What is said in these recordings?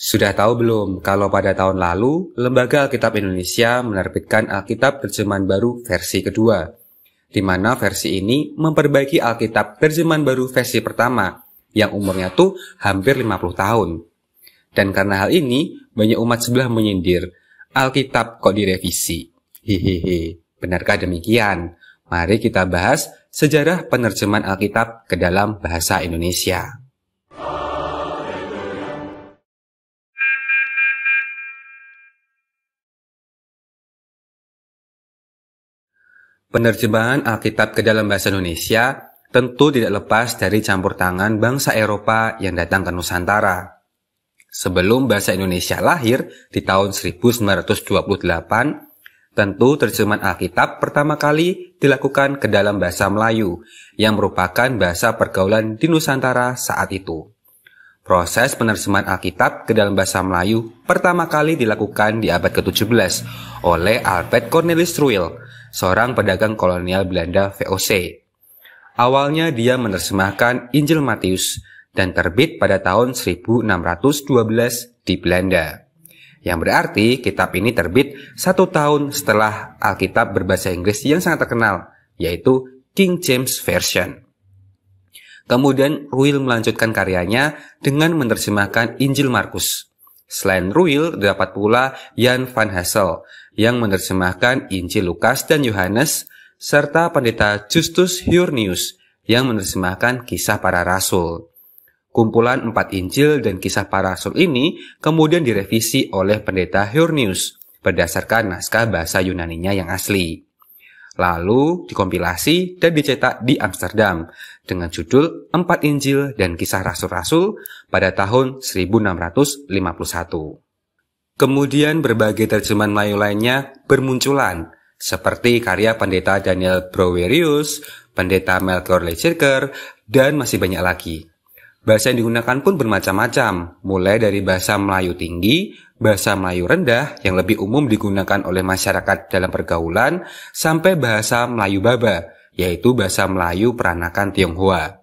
Sudah tahu belum kalau pada tahun lalu Lembaga Alkitab Indonesia menerbitkan Alkitab Terjemahan Baru versi kedua, di mana versi ini memperbaiki Alkitab Terjemahan Baru versi pertama yang umurnya tuh hampir 50 tahun. Dan karena hal ini, banyak umat sebelah menyindir, Alkitab kok direvisi? Hehehe, benarkah demikian? Mari kita bahas sejarah penerjemahan Alkitab ke dalam bahasa Indonesia. Penerjemahan Alkitab ke dalam bahasa Indonesia tentu tidak lepas dari campur tangan bangsa Eropa yang datang ke Nusantara. Sebelum bahasa Indonesia lahir di tahun 1928, tentu terjemahan Alkitab pertama kali dilakukan ke dalam bahasa Melayu, yang merupakan bahasa pergaulan di Nusantara saat itu. Proses penerjemahan Alkitab ke dalam bahasa Melayu pertama kali dilakukan di abad ke-17 oleh Albert Cornelis Ruil, seorang pedagang kolonial Belanda VOC. Awalnya dia menerjemahkan Injil Matius dan terbit pada tahun 1612 di Belanda. Yang berarti kitab ini terbit satu tahun setelah Alkitab berbahasa Inggris yang sangat terkenal, yaitu King James Version. Kemudian Ruil melanjutkan karyanya dengan menerjemahkan Injil Markus. Selain Ruil, terdapat pula Jan van Hassel yang menerjemahkan Injil Lukas dan Yohanes, serta pendeta Justus Hurnius yang menerjemahkan kisah para rasul. Kumpulan empat Injil dan kisah para rasul ini kemudian direvisi oleh pendeta Hurnius berdasarkan naskah bahasa Yunaninya yang asli lalu dikompilasi dan dicetak di Amsterdam dengan judul Empat Injil dan Kisah Rasul-Rasul pada tahun 1651. Kemudian berbagai terjemahan Melayu lainnya bermunculan, seperti karya pendeta Daniel Browerius, pendeta Melchior Lechirker, dan masih banyak lagi. Bahasa yang digunakan pun bermacam-macam, mulai dari bahasa Melayu tinggi, bahasa Melayu rendah yang lebih umum digunakan oleh masyarakat dalam pergaulan, sampai bahasa Melayu baba, yaitu bahasa Melayu peranakan Tionghoa.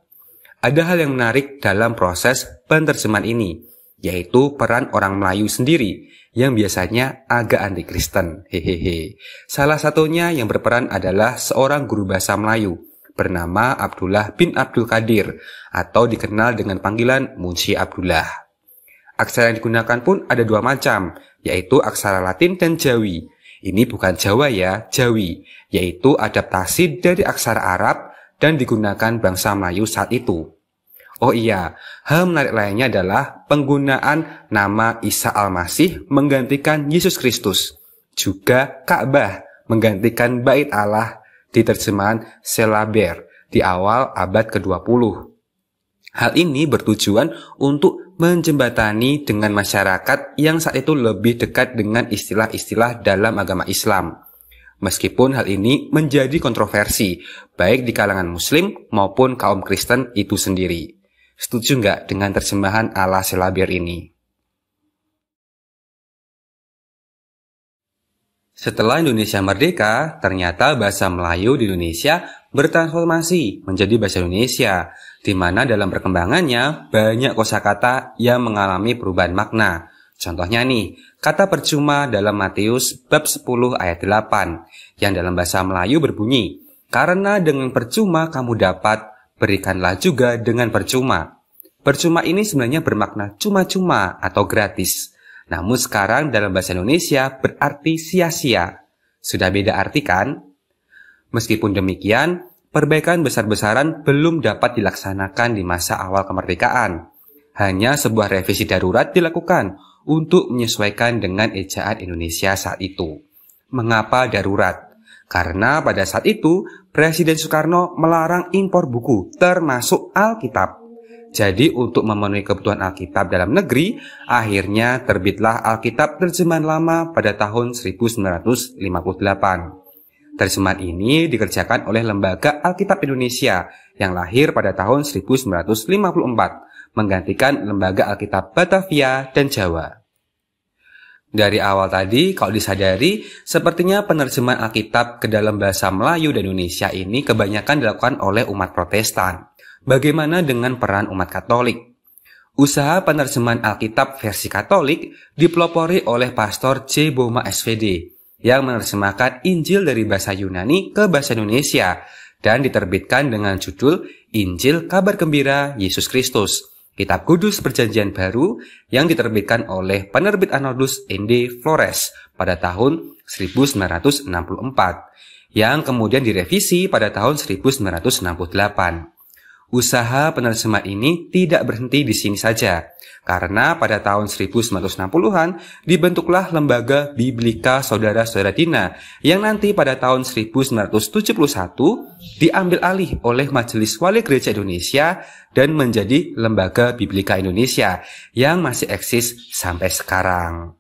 Ada hal yang menarik dalam proses penerjemahan ini, yaitu peran orang Melayu sendiri yang biasanya agak anti Kristen. Hehehe. Salah satunya yang berperan adalah seorang guru bahasa Melayu bernama Abdullah bin Abdul Qadir atau dikenal dengan panggilan Munshi Abdullah. Aksara yang digunakan pun ada dua macam, yaitu aksara Latin dan Jawi. Ini bukan Jawa ya, Jawi, yaitu adaptasi dari aksara Arab dan digunakan bangsa Melayu saat itu. Oh iya, hal menarik lainnya adalah penggunaan nama Isa Al-Masih menggantikan Yesus Kristus. Juga Ka'bah menggantikan Bait Allah di terjemahan Selaber di awal abad ke-20. Hal ini bertujuan untuk menjembatani dengan masyarakat yang saat itu lebih dekat dengan istilah-istilah dalam agama Islam. Meskipun hal ini menjadi kontroversi, baik di kalangan Muslim maupun kaum Kristen itu sendiri. Setuju nggak dengan terjemahan ala Selaber ini? Setelah Indonesia merdeka, ternyata bahasa Melayu di Indonesia bertransformasi menjadi bahasa Indonesia, di mana dalam perkembangannya banyak kosakata yang mengalami perubahan makna. Contohnya nih, kata percuma dalam Matius bab 10 ayat 8 yang dalam bahasa Melayu berbunyi, "Karena dengan percuma kamu dapat, berikanlah juga dengan percuma." Percuma ini sebenarnya bermakna cuma-cuma atau gratis. Namun sekarang dalam bahasa Indonesia berarti sia-sia. Sudah beda arti kan? Meskipun demikian, perbaikan besar-besaran belum dapat dilaksanakan di masa awal kemerdekaan. Hanya sebuah revisi darurat dilakukan untuk menyesuaikan dengan ejaan Indonesia saat itu. Mengapa darurat? Karena pada saat itu Presiden Soekarno melarang impor buku termasuk Alkitab. Jadi untuk memenuhi kebutuhan Alkitab dalam negeri, akhirnya terbitlah Alkitab terjemahan lama pada tahun 1958. Terjemahan ini dikerjakan oleh Lembaga Alkitab Indonesia yang lahir pada tahun 1954, menggantikan Lembaga Alkitab Batavia dan Jawa. Dari awal tadi, kalau disadari, sepertinya penerjemahan Alkitab ke dalam bahasa Melayu dan Indonesia ini kebanyakan dilakukan oleh umat Protestan. Bagaimana dengan peran umat Katolik? Usaha penerjemahan Alkitab versi Katolik dipelopori oleh Pastor C. Boma SVD yang menerjemahkan Injil dari bahasa Yunani ke bahasa Indonesia dan diterbitkan dengan judul Injil Kabar Gembira Yesus Kristus, Kitab Kudus Perjanjian Baru yang diterbitkan oleh penerbit Anodus N.D. Flores pada tahun 1964 yang kemudian direvisi pada tahun 1968. Usaha penerjemah ini tidak berhenti di sini saja, karena pada tahun 1960-an dibentuklah Lembaga Biblika Saudara-saudara Dina yang nanti pada tahun 1971 diambil alih oleh Majelis Wali Gereja Indonesia dan menjadi Lembaga Biblika Indonesia yang masih eksis sampai sekarang.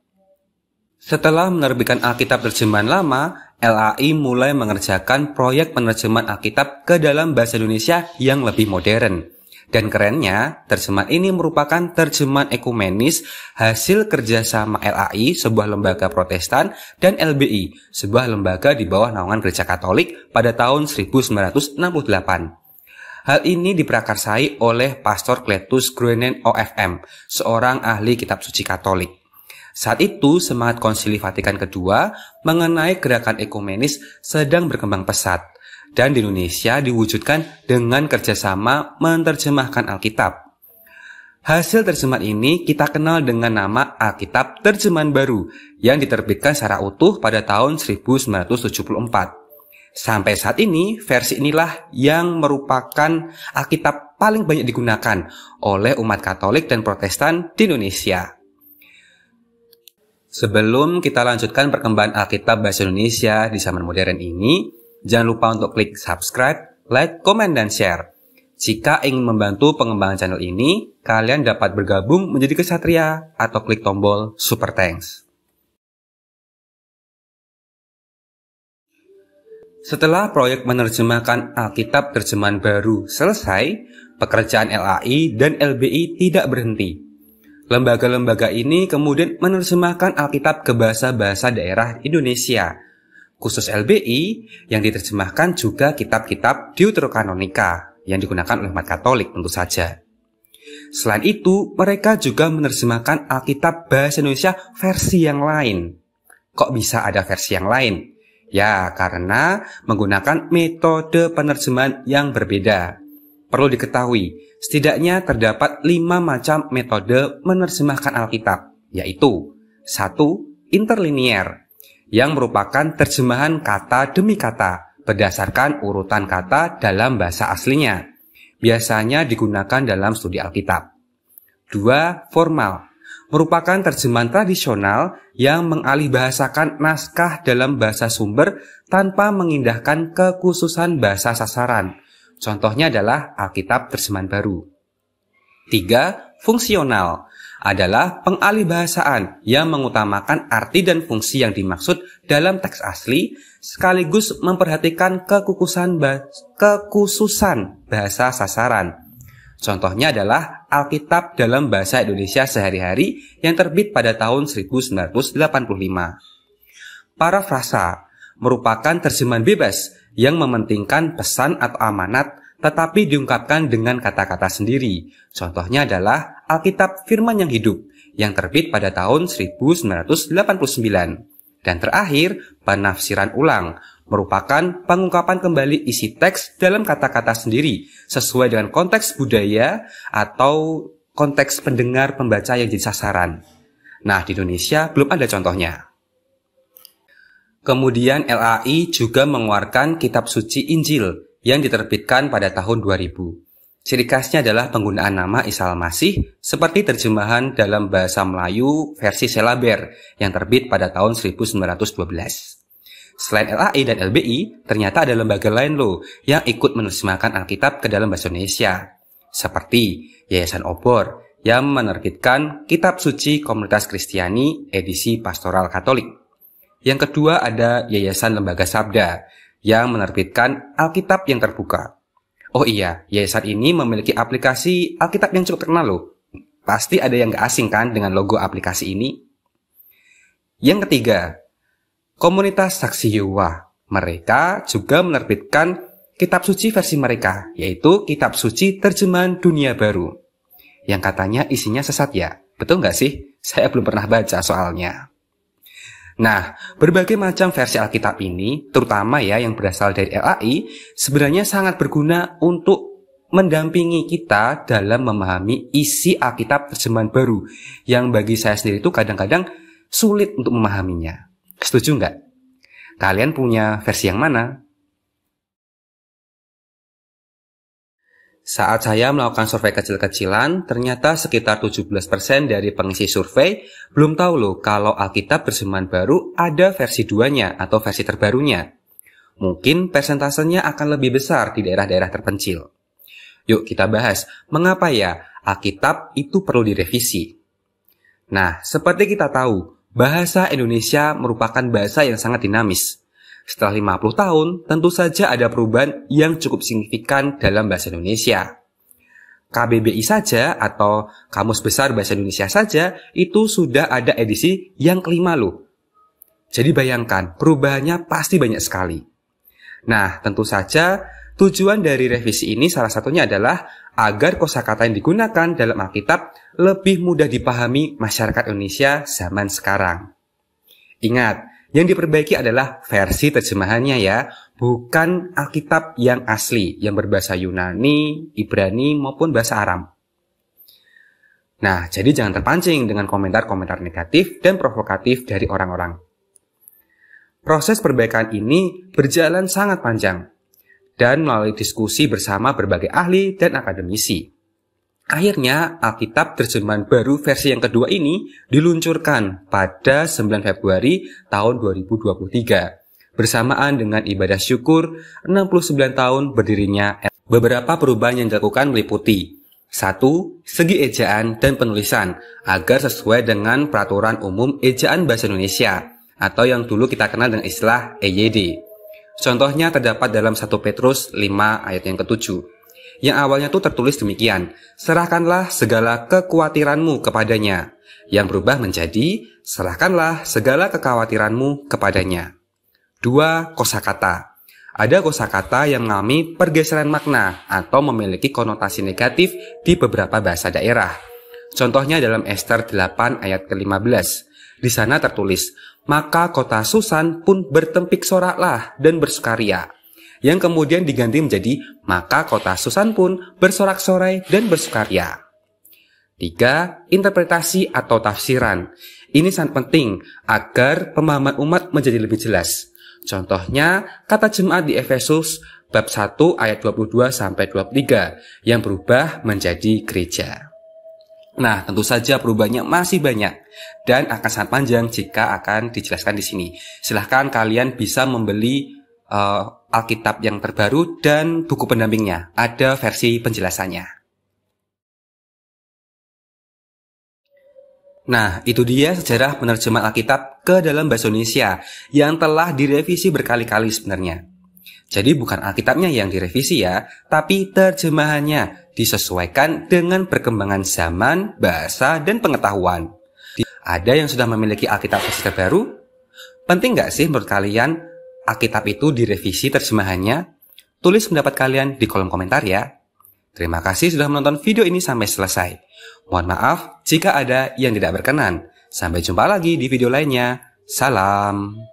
Setelah menerbitkan Alkitab terjemahan lama, LAI mulai mengerjakan proyek penerjemahan Alkitab ke dalam bahasa Indonesia yang lebih modern. Dan kerennya, terjemahan ini merupakan terjemahan ekumenis hasil kerjasama LAI, sebuah lembaga protestan, dan LBI, sebuah lembaga di bawah naungan gereja katolik pada tahun 1968. Hal ini diprakarsai oleh Pastor Kletus Groenen OFM, seorang ahli kitab suci katolik. Saat itu, semangat konsili Vatikan II mengenai gerakan ekumenis sedang berkembang pesat, dan di Indonesia diwujudkan dengan kerjasama menerjemahkan Alkitab. Hasil terjemahan ini kita kenal dengan nama Alkitab Terjemahan Baru yang diterbitkan secara utuh pada tahun 1974. Sampai saat ini, versi inilah yang merupakan Alkitab paling banyak digunakan oleh umat Katolik dan Protestan di Indonesia. Sebelum kita lanjutkan perkembangan Alkitab Bahasa Indonesia di zaman modern ini, jangan lupa untuk klik subscribe, like, komen, dan share. Jika ingin membantu pengembangan channel ini, kalian dapat bergabung menjadi kesatria atau klik tombol super thanks. Setelah proyek menerjemahkan Alkitab terjemahan baru selesai, pekerjaan LAI dan LBI tidak berhenti. Lembaga-lembaga ini kemudian menerjemahkan Alkitab ke bahasa-bahasa daerah Indonesia, khusus LBI yang diterjemahkan juga kitab-kitab Deuterokanonika yang digunakan oleh umat Katolik tentu saja. Selain itu, mereka juga menerjemahkan Alkitab bahasa Indonesia versi yang lain. Kok bisa ada versi yang lain? Ya, karena menggunakan metode penerjemahan yang berbeda. Perlu diketahui, setidaknya terdapat lima macam metode menerjemahkan Alkitab, yaitu satu, interlinear, yang merupakan terjemahan kata demi kata berdasarkan urutan kata dalam bahasa aslinya. Biasanya digunakan dalam studi Alkitab. 2. Formal, merupakan terjemahan tradisional yang mengalihbahasakan naskah dalam bahasa sumber tanpa mengindahkan kekhususan bahasa sasaran – Contohnya adalah Alkitab Terjemahan Baru. Tiga, Fungsional adalah pengalih bahasaan yang mengutamakan arti dan fungsi yang dimaksud dalam teks asli sekaligus memperhatikan kekukusan bah kekhususan bahasa sasaran. Contohnya adalah Alkitab dalam bahasa Indonesia sehari-hari yang terbit pada tahun 1985. Parafrasa merupakan terjemahan bebas yang mementingkan pesan atau amanat tetapi diungkapkan dengan kata-kata sendiri. Contohnya adalah Alkitab Firman yang Hidup yang terbit pada tahun 1989. Dan terakhir, penafsiran ulang merupakan pengungkapan kembali isi teks dalam kata-kata sendiri sesuai dengan konteks budaya atau konteks pendengar pembaca yang jadi sasaran. Nah, di Indonesia belum ada contohnya. Kemudian LAI juga mengeluarkan kitab suci Injil yang diterbitkan pada tahun 2000. Ciri khasnya adalah penggunaan nama Isa Masih seperti terjemahan dalam bahasa Melayu versi Selaber yang terbit pada tahun 1912. Selain LAI dan LBI, ternyata ada lembaga lain loh yang ikut menerjemahkan Alkitab ke dalam bahasa Indonesia. Seperti Yayasan Obor yang menerbitkan Kitab Suci Komunitas Kristiani edisi Pastoral Katolik. Yang kedua ada Yayasan Lembaga Sabda yang menerbitkan Alkitab yang terbuka. Oh iya, yayasan ini memiliki aplikasi Alkitab yang cukup terkenal loh. Pasti ada yang gak asing kan dengan logo aplikasi ini? Yang ketiga, komunitas saksi Yehuwa. Mereka juga menerbitkan kitab suci versi mereka, yaitu kitab suci terjemahan dunia baru. Yang katanya isinya sesat ya, betul nggak sih? Saya belum pernah baca soalnya. Nah, berbagai macam versi Alkitab ini, terutama ya yang berasal dari LAI, sebenarnya sangat berguna untuk mendampingi kita dalam memahami isi Alkitab terjemahan baru yang bagi saya sendiri itu kadang-kadang sulit untuk memahaminya. Setuju nggak? Kalian punya versi yang mana? Saat saya melakukan survei kecil-kecilan, ternyata sekitar 17% dari pengisi survei belum tahu loh kalau Alkitab berseman baru ada versi duanya atau versi terbarunya. Mungkin persentasenya akan lebih besar di daerah-daerah terpencil. Yuk kita bahas, mengapa ya Alkitab itu perlu direvisi? Nah, seperti kita tahu, bahasa Indonesia merupakan bahasa yang sangat dinamis. Setelah 50 tahun, tentu saja ada perubahan yang cukup signifikan dalam bahasa Indonesia. KBBI saja atau Kamus Besar Bahasa Indonesia saja itu sudah ada edisi yang kelima loh. Jadi bayangkan, perubahannya pasti banyak sekali. Nah, tentu saja tujuan dari revisi ini salah satunya adalah agar kosakata yang digunakan dalam Alkitab lebih mudah dipahami masyarakat Indonesia zaman sekarang. Ingat, yang diperbaiki adalah versi terjemahannya ya, bukan Alkitab yang asli yang berbahasa Yunani, Ibrani maupun bahasa Aram. Nah, jadi jangan terpancing dengan komentar-komentar negatif dan provokatif dari orang-orang. Proses perbaikan ini berjalan sangat panjang dan melalui diskusi bersama berbagai ahli dan akademisi. Akhirnya, Alkitab terjemahan baru versi yang kedua ini diluncurkan pada 9 Februari tahun 2023. Bersamaan dengan ibadah syukur 69 tahun berdirinya beberapa perubahan yang dilakukan meliputi 1. Segi ejaan dan penulisan agar sesuai dengan peraturan umum ejaan bahasa Indonesia atau yang dulu kita kenal dengan istilah EYD. Contohnya terdapat dalam 1 Petrus 5 ayat yang ketujuh yang awalnya tuh tertulis demikian, serahkanlah segala kekhawatiranmu kepadanya, yang berubah menjadi serahkanlah segala kekhawatiranmu kepadanya. Dua kosakata. Ada kosakata yang mengalami pergeseran makna atau memiliki konotasi negatif di beberapa bahasa daerah. Contohnya dalam Esther 8 ayat ke-15. Di sana tertulis, maka kota Susan pun bertempik soraklah dan bersukaria yang kemudian diganti menjadi maka kota Susan pun bersorak-sorai dan bersukaria. Tiga Interpretasi atau tafsiran. Ini sangat penting agar pemahaman umat menjadi lebih jelas. Contohnya, kata jemaat di Efesus bab 1 ayat 22 sampai 23 yang berubah menjadi gereja. Nah, tentu saja perubahannya masih banyak dan akan sangat panjang jika akan dijelaskan di sini. Silahkan kalian bisa membeli uh, Alkitab yang terbaru dan buku pendampingnya. Ada versi penjelasannya. Nah, itu dia sejarah penerjemahan Alkitab ke dalam bahasa Indonesia yang telah direvisi berkali-kali sebenarnya. Jadi bukan Alkitabnya yang direvisi ya, tapi terjemahannya disesuaikan dengan perkembangan zaman, bahasa, dan pengetahuan. Ada yang sudah memiliki Alkitab versi terbaru? Penting nggak sih menurut kalian Alkitab itu direvisi terjemahannya. Tulis pendapat kalian di kolom komentar ya. Terima kasih sudah menonton video ini sampai selesai. Mohon maaf jika ada yang tidak berkenan. Sampai jumpa lagi di video lainnya. Salam.